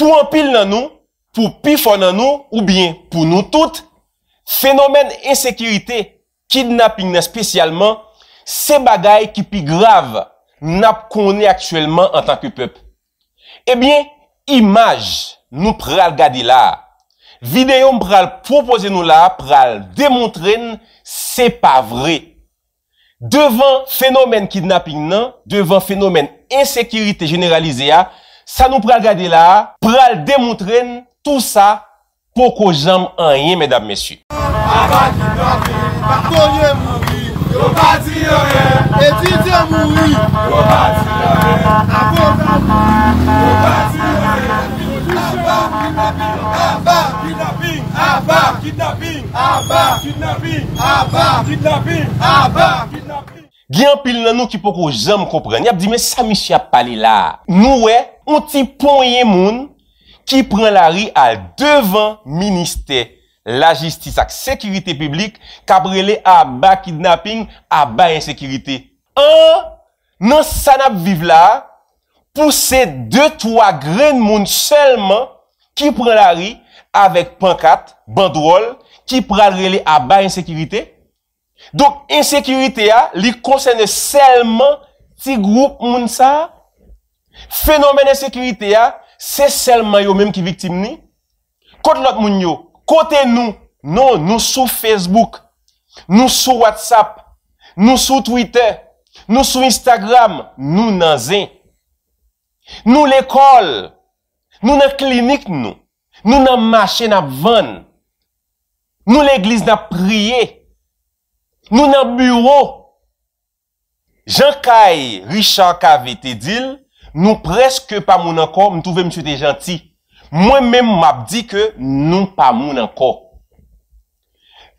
Pou an pil nan nou, pou pi fon nan nou, ou bien pou nou tout, fenomen esekirite, kidnapping nan spesyalman, se bagay ki pi grav nap konen aktuelman an tanke pep. Ebyen, eh imaj nou pral gadi la, videyon pral propose nou la, pral demontren, se pa vre. Devan fenomen kidnapping nan, devan fenomen esekirite generalize ya, sa nou pral gade la, pral demoutren tout sa, poko zem anye, medab mesyu. Gyan pil nan nou ki poko zem kopren, yap di me samish ya pali la. Nou wey, moun ti ponye moun ki pren la ri al devan minister la jistis ak sekurite publik kabrele a ba kidnapping, a ba insekurite. An, nan sanap vive la, pou se 2-3 gren moun selman ki pren la ri avèk pankat, bandwol, ki pradrele a ba insekurite. Donk, insekurite a, li konsene selman ti group moun sa, Fenomen e sekurite ya, se selman yo menm ki viktim ni. Kote lak moun yo, kote nou, non, nou nou sou Facebook, nou sou WhatsApp, nou sou Twitter, nou sou Instagram, nou nan zin. Nou l'ekol, nou nan klinik nou, nou nan mashe nan van, nou l'eglise nan priye, nou nan bureau. Jean-Caille Richard Kavet Edil, Nou preske pa moun anko, m touve m chete janti. Mwen men m ap di ke nou pa moun anko.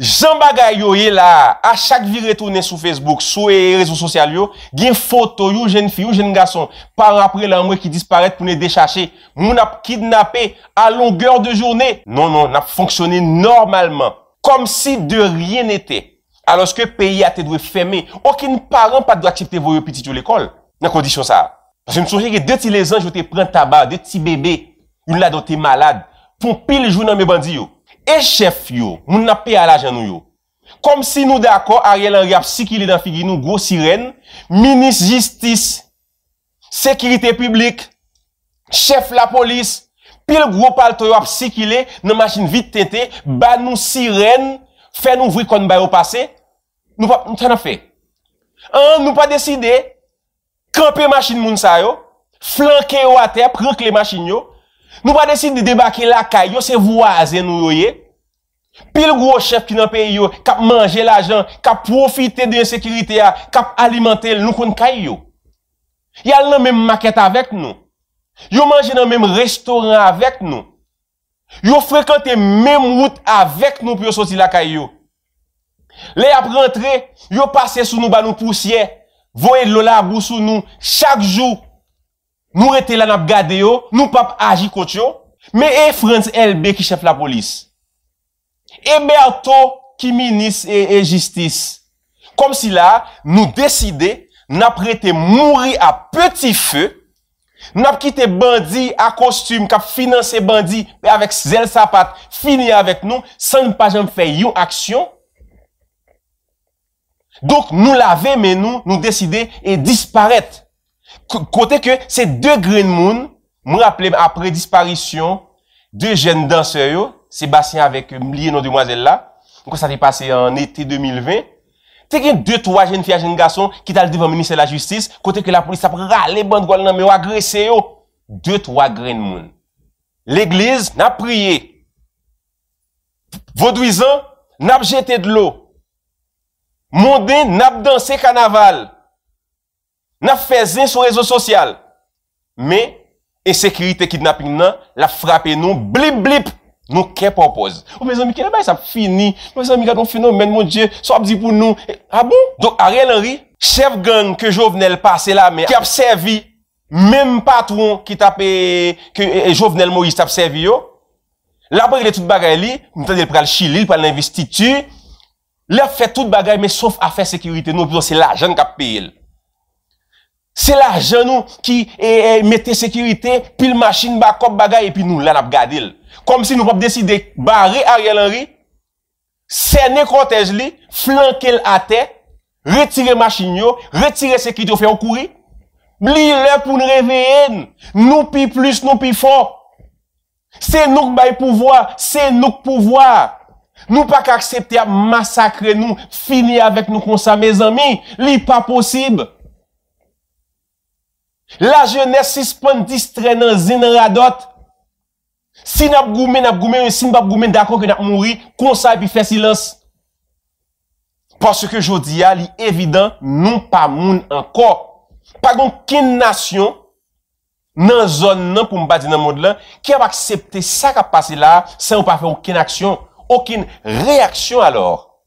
Jan bagay yo ye la, a chak vi retounen sou Facebook, sou e rezon sosyal yo, gen foto yo, jen fi yo, jen gason, par apre lan mwen ki disparet pou ne dechache, moun ap kidnape a longeur de jounen. Non, non, nap fonksyonen normalman, kom si de rien ete. Aloske peyi ate dwe feme, okin paran pa dwa aksepte voyo piti dwe l'ekol, nan kondisyon sa a. Se m souje ge, de ti le zanj yo te pren tabar, de ti bebe, ou la do te malade, pou pil jou nan me bandi yo. E chef yo, moun api alajan nou yo. Kom si nou d'akor, a riel an ria psikile dan figi nou, gro sirene, minis jistis, sekirite publik, chef la polis, pil gro pal to yo a psikile, nan machin vit tente, ba nou sirene, fè nou vwi kon bayo pase, nou pa, nou tè nan fè. An, nou pa deside, an, Kampè machin moun sa yo, flanke yo a tep, pranke le machin yo. Nou ba desi de debake la kayo se vwa azen nou yo ye. Pil gro chef ki nan pe yo, kap manje la jan, kap profite de yon sekirite ya, kap alimante loun kon kayo. Yal nan menm maket avek nou. Yo manje nan menm restoran avek nou. Yo frekante menm wout avek nou pi yo soti la kayo. Le ap rentre, yo pase sou nou ba nou pousyey. Voye lola gousou nou, chak jou, nou rete la nap gade yo, nou pap aji kot yo, me e frans elbe ki chef la polis. E be ato ki minis e e jistis. Kom si la, nou deside, nap rete mouri a peti fe, nap kite bandi a kostum kap finanse bandi, pe avek zel sapat, fini avek nou, san pa jom fe yon aksyon, Donk nou euh, la ve men nou, nou deside e disparete. Kote ke se de gren moun, moun rappele apre disparisyon de jen danse yo, Sebasyen avek mlie nou demwazel la, kon sa de pase en eti 2020, te gen de troa jen fia jen gason ki tal devan menise la justis, kote ke la polis apre ra, le band gwal nan, me wakre se yo, de troa gren moun. L'eglize napriye, vodouizan napjete de lo, Monde nap danse kanaval, nap fezen sou rezo sosyal. Me, ensekri te kidnapin nan, la frape nou blip blip, nou ke pampoz. Ou me zan mi kene bay sa fini, me zan mi gado feno oh, men mon die, so ap di pou nou. A ah bon? Donk a real anri, chef gang ke jovenel pase la me, ki ap servi, mem patron ki tap e jovenel mou yi sa ap servi yo, la pou yi letout bagay li, mwen tade l pral chili, l pral nan vestitu, Lè fè tout bagay, mè souf a fè sekirite nou, piso eh, eh, se l'ajan kap peyèl. Se l'ajan nou ki mète sekirite, pi l'machine bakop bagay, epi nou l'an ap gadil. Kom si nou pap deside bari Ariel Henry, sène kotej li, flanke l'ate, retire machine yo, retire sekirite ou fè yon kouri, li lè pou nreve yen, nou pi plus, nou pi fon. Se nouk bay pouvoi, se nouk pouvoi. Nou pa ka aksepte a masakre nou, fini avèk nou konsa. Me zanmi, li pa posib. La jènes si spon distre nan zin nan radot. Si nan ap goumen, nan ap goumen, si nan ap goumen, dako ki nan ap mouri, konsa epi fè silans. Pòsè ke jodi a, li evidant, nou pa moun anko. Pagon, kin nasyon nan zon nan pou mbadi nan moun lan, ki ap aksepte sa ka pase la, sa ou pa fè ou kin aksyon. aucune réaction alors.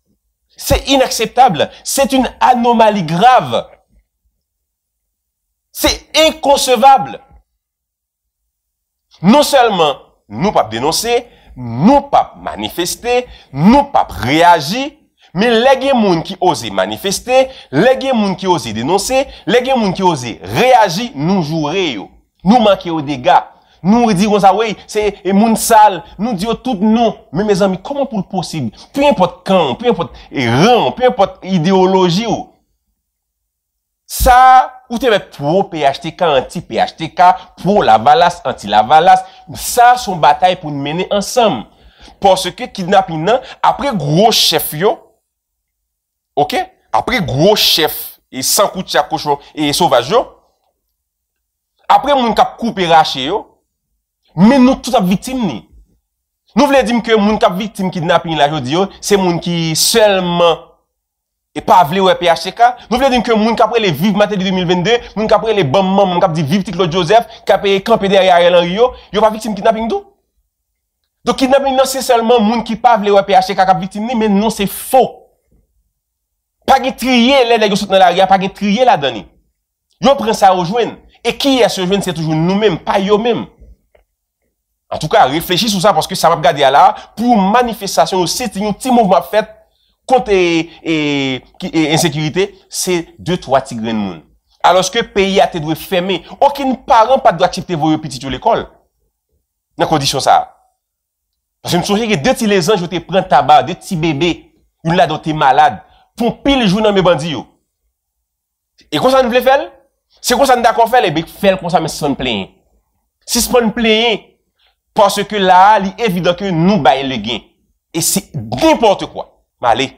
C'est inacceptable. C'est une anomalie grave. C'est inconcevable. Non seulement nous pas dénoncer, nous pas manifester, nous pas réagir, mais les gens qui osent manifester, les gens qui osent dénoncer, les gens qui osent réagir, nous jouer, Nous manquons au dégâts. Nou diyon sa, wey, se moun sal, nou diyon tout nou. Me, me zanmi, koman pou l'possibil? Pou yon pot kan, pou yon pot eran, pou yon pot ideoloji yo. Sa, ou te met pro-PHTK, anti-PHTK, pro-Lavalas, anti-Lavalas. Sa son batay pou nmeni ansam. Porske kidnap inan, apre grochef yo, apre grochef, e sankou tchakoucho, e sovaj yo, apre moun kap koupi rache yo, Men nou tout ap vitim ni. Nou vle dim ke moun kap vitim kidnaping la jodi yo, se moun ki selman e pa vle wèp ya cheka. Nou vle dim ke moun kap wèle viv mater di 2022, moun kap wèle banman, moun kap di viv ti Claude Joseph, kap e kranpe deri a rè lan riyo, yo pa vitim kidnaping do. Dok kidnaping nan se selman moun ki pa vle wèp ya cheka kap vitim ni, men nou se fò. Pa ge triye lè de yo sot nan la rè, pa ge triye la dani. Yo pren sa ojwen, e ki yè se ojwen se toujou nou men, pa yo men. An tou ka, reflechi sou sa, pwoske sa map gade ya la, pou manifestasyon ou seti nou ti moum ap fet kont e insekurite, se 2-3 tigren nou. Aloske peyi a te dwe feme, okin paran pa te dwe aksepte voye ou piti tou l'ekol. Nan kondisyon sa. Se m souche ge, 2 ti lezan jote prent taba, 2 ti bebe, ou l'adote malade, fon pil jounan me bandi yo. E konsan nou ple fel? Se konsan nou dakon fel, e be fel konsan men se son pleyen. Se son pleyen, Pansè ke la li evidakè nou bayen le gen. E se d'impote kwa. Ma li.